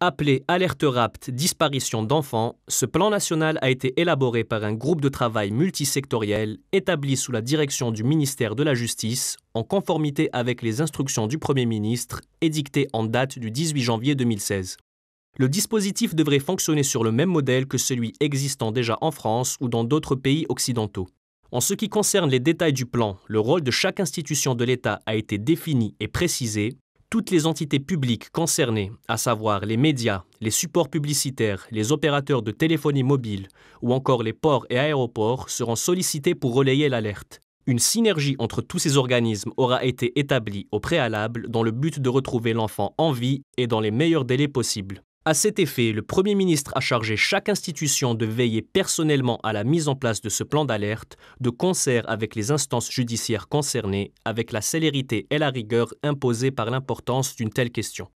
Appelé Alerte rapte Disparition d'enfants, ce plan national a été élaboré par un groupe de travail multisectoriel établi sous la direction du ministère de la Justice en conformité avec les instructions du Premier ministre édictées en date du 18 janvier 2016. Le dispositif devrait fonctionner sur le même modèle que celui existant déjà en France ou dans d'autres pays occidentaux. En ce qui concerne les détails du plan, le rôle de chaque institution de l'État a été défini et précisé, toutes les entités publiques concernées, à savoir les médias, les supports publicitaires, les opérateurs de téléphonie mobile ou encore les ports et aéroports, seront sollicités pour relayer l'alerte. Une synergie entre tous ces organismes aura été établie au préalable dans le but de retrouver l'enfant en vie et dans les meilleurs délais possibles. À cet effet, le Premier ministre a chargé chaque institution de veiller personnellement à la mise en place de ce plan d'alerte, de concert avec les instances judiciaires concernées, avec la célérité et la rigueur imposées par l'importance d'une telle question.